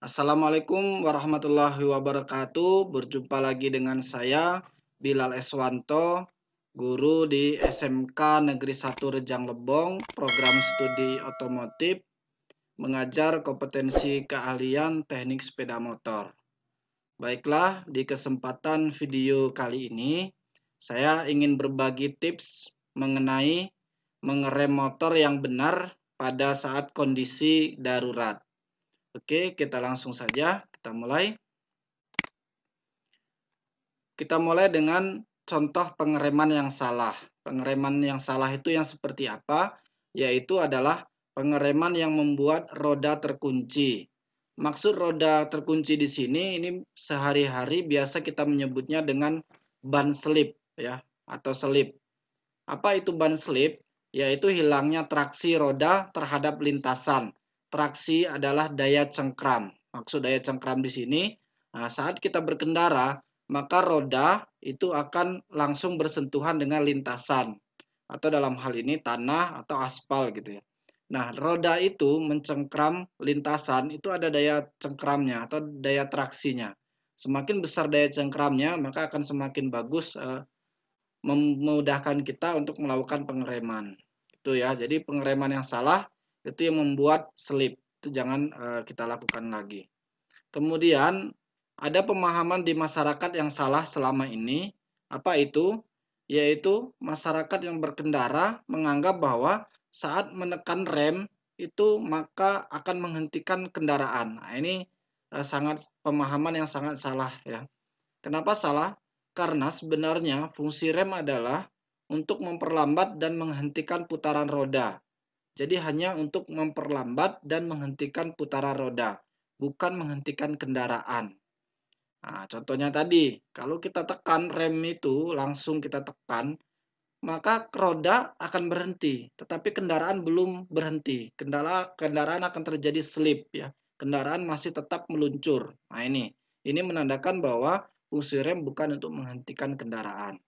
Assalamualaikum warahmatullahi wabarakatuh. Berjumpa lagi dengan saya Bilal Eswanto, guru di SMK Negeri 1 Rejang Lebong, program studi otomotif, mengajar kompetensi keahlian teknik sepeda motor. Baiklah, di kesempatan video kali ini saya ingin berbagi tips mengenai mengerem motor yang benar pada saat kondisi darurat. Oke, kita langsung saja kita mulai. Kita mulai dengan contoh pengereman yang salah. Pengereman yang salah itu yang seperti apa? Yaitu adalah pengereman yang membuat roda terkunci. Maksud roda terkunci di sini ini sehari-hari biasa kita menyebutnya dengan ban slip ya atau slip. Apa itu ban slip? Yaitu hilangnya traksi roda terhadap lintasan traksi adalah daya cengkram. Maksud daya cengkram di sini, nah, saat kita berkendara, maka roda itu akan langsung bersentuhan dengan lintasan atau dalam hal ini tanah atau aspal gitu ya. Nah, roda itu mencengkram lintasan itu ada daya cengkramnya atau daya traksinya. Semakin besar daya cengkramnya, maka akan semakin bagus eh, memudahkan kita untuk melakukan pengereman. Itu ya. Jadi pengereman yang salah itu yang membuat slip. Itu jangan uh, kita lakukan lagi. Kemudian ada pemahaman di masyarakat yang salah selama ini. Apa itu? Yaitu masyarakat yang berkendara menganggap bahwa saat menekan rem itu maka akan menghentikan kendaraan. Nah, ini uh, sangat pemahaman yang sangat salah ya. Kenapa salah? Karena sebenarnya fungsi rem adalah untuk memperlambat dan menghentikan putaran roda. Jadi hanya untuk memperlambat dan menghentikan putaran roda, bukan menghentikan kendaraan. Nah, contohnya tadi, kalau kita tekan rem itu, langsung kita tekan, maka roda akan berhenti, tetapi kendaraan belum berhenti. Kendala kendaraan akan terjadi slip ya. Kendaraan masih tetap meluncur. Nah, ini ini menandakan bahwa fungsi rem bukan untuk menghentikan kendaraan.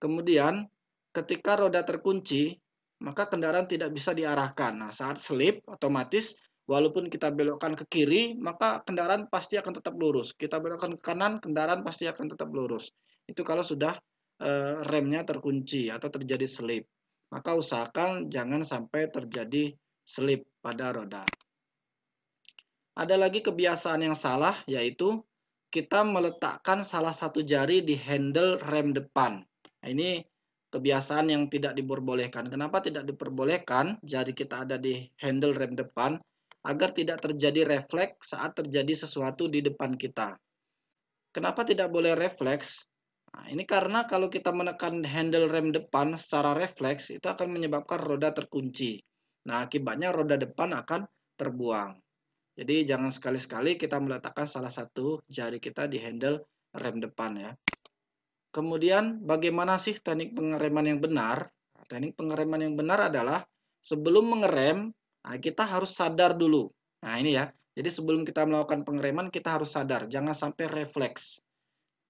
Kemudian, ketika roda terkunci, maka kendaraan tidak bisa diarahkan. Nah, saat slip, otomatis walaupun kita belokkan ke kiri, maka kendaraan pasti akan tetap lurus. Kita belokkan ke kanan, kendaraan pasti akan tetap lurus. Itu kalau sudah eh, remnya terkunci atau terjadi slip. Maka usahakan jangan sampai terjadi slip pada roda. Ada lagi kebiasaan yang salah yaitu kita meletakkan salah satu jari di handle rem depan. Nah, ini kebiasaan yang tidak diperbolehkan. Kenapa tidak diperbolehkan? Jadi kita ada di handle rem depan agar tidak terjadi refleks saat terjadi sesuatu di depan kita. Kenapa tidak boleh refleks? Nah, ini karena kalau kita menekan handle rem depan secara refleks itu akan menyebabkan roda terkunci. Nah, akibatnya roda depan akan terbuang. Jadi jangan sekali kali kita meletakkan salah satu jari kita di handle rem depan ya. Kemudian bagaimana sih teknik pengereman yang benar? Nah, teknik pengereman yang benar adalah sebelum mengerem, nah kita harus sadar dulu. Nah ini ya, jadi sebelum kita melakukan pengereman kita harus sadar, jangan sampai refleks.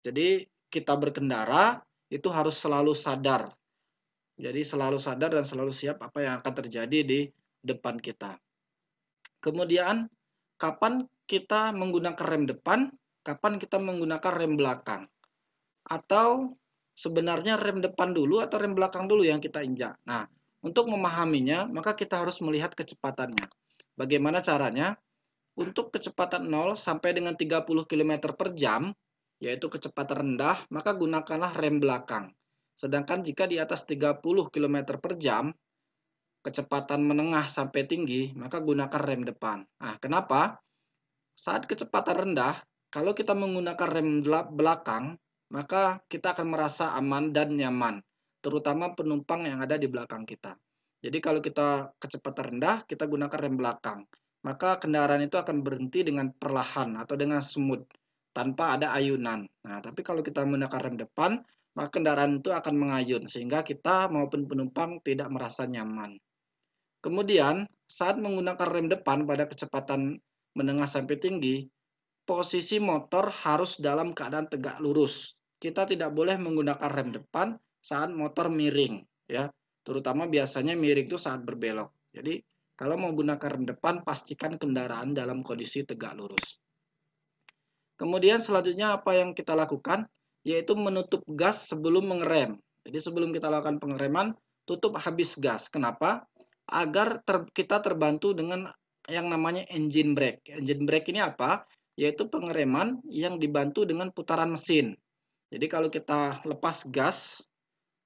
Jadi kita berkendara itu harus selalu sadar. Jadi selalu sadar dan selalu siap apa yang akan terjadi di depan kita. Kemudian kapan kita menggunakan rem depan, kapan kita menggunakan rem belakang atau sebenarnya rem depan dulu atau rem belakang dulu yang kita injak. Nah, untuk memahaminya, maka kita harus melihat kecepatannya. Bagaimana caranya? Untuk kecepatan 0 sampai dengan 30 km per jam, yaitu kecepatan rendah, maka gunakanlah rem belakang. Sedangkan jika di atas 30 km per jam, kecepatan menengah sampai tinggi, maka gunakan rem depan. Nah, kenapa? Saat kecepatan rendah, kalau kita menggunakan rem belakang, maka kita akan merasa aman dan nyaman, terutama penumpang yang ada di belakang kita. Jadi kalau kita kecepatan rendah, kita gunakan rem belakang. Maka kendaraan itu akan berhenti dengan perlahan atau dengan smooth, tanpa ada ayunan. Nah, tapi kalau kita menggunakan rem depan, maka kendaraan itu akan mengayun, sehingga kita maupun penumpang tidak merasa nyaman. Kemudian, saat menggunakan rem depan pada kecepatan menengah sampai tinggi, posisi motor harus dalam keadaan tegak lurus, kita tidak boleh menggunakan rem depan saat motor miring ya terutama biasanya miring itu saat berbelok jadi kalau mau gunakan rem depan pastikan kendaraan dalam kondisi tegak lurus kemudian selanjutnya apa yang kita lakukan yaitu menutup gas sebelum mengerem jadi sebelum kita lakukan pengereman tutup habis gas kenapa agar ter, kita terbantu dengan yang namanya engine brake. Engine brake ini apa? Yaitu pengereman yang dibantu dengan putaran mesin. Jadi kalau kita lepas gas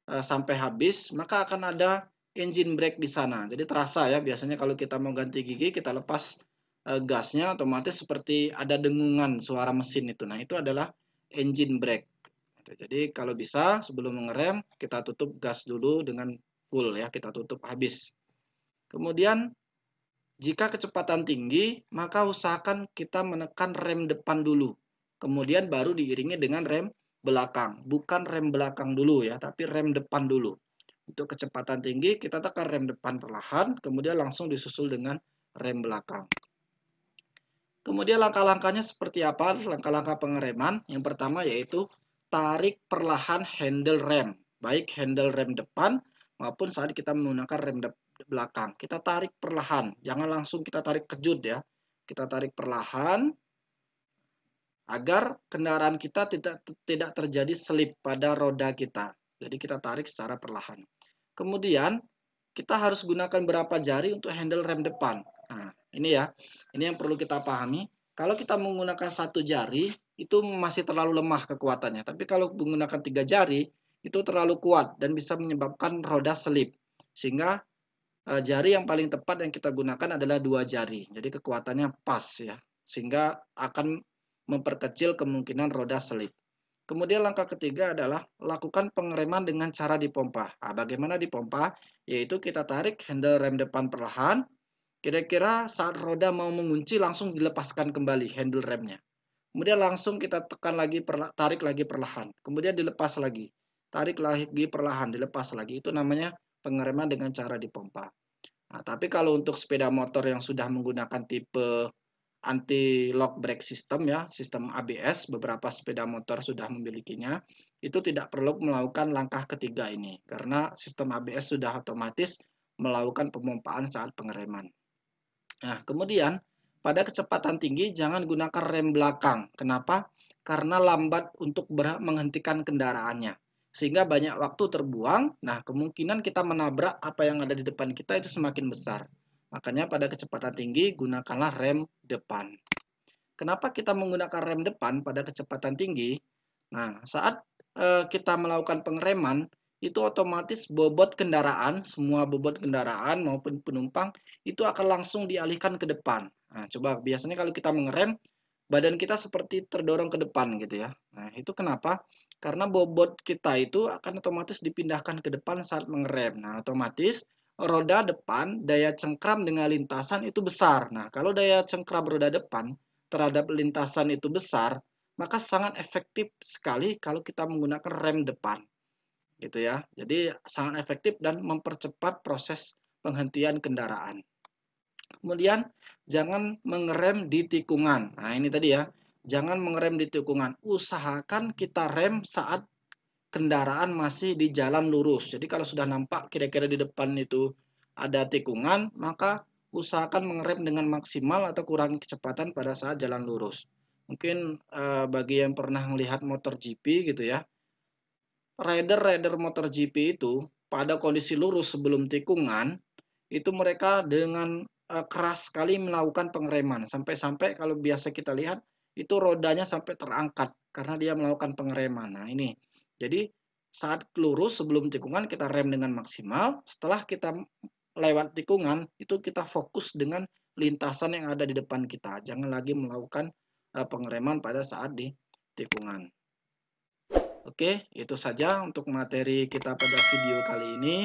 eh, sampai habis, maka akan ada engine brake di sana. Jadi terasa ya, biasanya kalau kita mau ganti gigi, kita lepas eh, gasnya, otomatis seperti ada dengungan suara mesin itu. Nah, itu adalah engine brake. Jadi kalau bisa sebelum mengerem, kita tutup gas dulu dengan full ya, kita tutup habis. Kemudian jika kecepatan tinggi, maka usahakan kita menekan rem depan dulu. Kemudian baru diiringi dengan rem belakang, bukan rem belakang dulu ya, tapi rem depan dulu. Untuk kecepatan tinggi kita tekan rem depan perlahan, kemudian langsung disusul dengan rem belakang. Kemudian langkah-langkahnya seperti apa? Langkah-langkah pengereman. Yang pertama yaitu tarik perlahan handle rem, baik handle rem depan maupun saat kita menggunakan rem belakang. Kita tarik perlahan, jangan langsung kita tarik kejut ya. Kita tarik perlahan, agar kendaraan kita tidak tidak terjadi slip pada roda kita. Jadi kita tarik secara perlahan. Kemudian kita harus gunakan berapa jari untuk handle rem depan. Nah, ini ya. Ini yang perlu kita pahami. Kalau kita menggunakan satu jari, itu masih terlalu lemah kekuatannya. Tapi kalau menggunakan tiga jari, itu terlalu kuat dan bisa menyebabkan roda slip. Sehingga eh, jari yang paling tepat yang kita gunakan adalah dua jari. Jadi kekuatannya pas ya. Sehingga akan memperkecil kemungkinan roda selip. Kemudian langkah ketiga adalah lakukan pengereman dengan cara dipompa. Nah, bagaimana dipompa? Yaitu kita tarik handle rem depan perlahan. Kira-kira saat roda mau mengunci langsung dilepaskan kembali handle remnya. Kemudian langsung kita tekan lagi, tarik lagi perlahan. Kemudian dilepas lagi. Tarik lagi perlahan, dilepas lagi. Itu namanya pengereman dengan cara dipompa. Nah, tapi kalau untuk sepeda motor yang sudah menggunakan tipe anti lock brake system ya, sistem ABS, beberapa sepeda motor sudah memilikinya, itu tidak perlu melakukan langkah ketiga ini karena sistem ABS sudah otomatis melakukan pemompaan saat pengereman. Nah, kemudian pada kecepatan tinggi jangan gunakan rem belakang. Kenapa? Karena lambat untuk menghentikan kendaraannya. Sehingga banyak waktu terbuang, nah kemungkinan kita menabrak apa yang ada di depan kita itu semakin besar. Makanya pada kecepatan tinggi gunakanlah rem depan. Kenapa kita menggunakan rem depan pada kecepatan tinggi? Nah, saat e, kita melakukan pengereman, itu otomatis bobot kendaraan, semua bobot kendaraan maupun penumpang itu akan langsung dialihkan ke depan. Nah, coba biasanya kalau kita mengerem, badan kita seperti terdorong ke depan gitu ya. Nah, itu kenapa? Karena bobot kita itu akan otomatis dipindahkan ke depan saat mengerem. Nah, otomatis roda depan daya cengkram dengan lintasan itu besar. Nah, kalau daya cengkram roda depan terhadap lintasan itu besar, maka sangat efektif sekali kalau kita menggunakan rem depan. Gitu ya. Jadi sangat efektif dan mempercepat proses penghentian kendaraan. Kemudian jangan mengerem di tikungan. Nah, ini tadi ya. Jangan mengerem di tikungan. Usahakan kita rem saat kendaraan masih di jalan lurus. Jadi kalau sudah nampak kira-kira di depan itu ada tikungan, maka usahakan mengerem dengan maksimal atau kurangi kecepatan pada saat jalan lurus. Mungkin eh, bagi yang pernah melihat motor GP gitu ya, rider-rider motor GP itu pada kondisi lurus sebelum tikungan, itu mereka dengan eh, keras sekali melakukan pengereman. Sampai-sampai kalau biasa kita lihat, itu rodanya sampai terangkat karena dia melakukan pengereman. Nah ini, jadi saat lurus sebelum tikungan kita rem dengan maksimal, setelah kita lewat tikungan itu kita fokus dengan lintasan yang ada di depan kita. Jangan lagi melakukan eh, pengereman pada saat di tikungan. Oke, itu saja untuk materi kita pada video kali ini.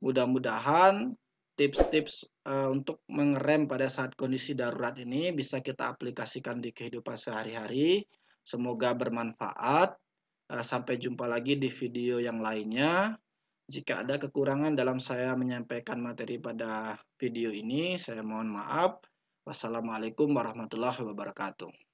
Mudah-mudahan tips-tips eh, untuk mengerem pada saat kondisi darurat ini bisa kita aplikasikan di kehidupan sehari-hari. Semoga bermanfaat. Eh, sampai jumpa lagi di video yang lainnya. Jika ada kekurangan dalam saya menyampaikan materi pada video ini, saya mohon maaf. Wassalamualaikum warahmatullahi wabarakatuh.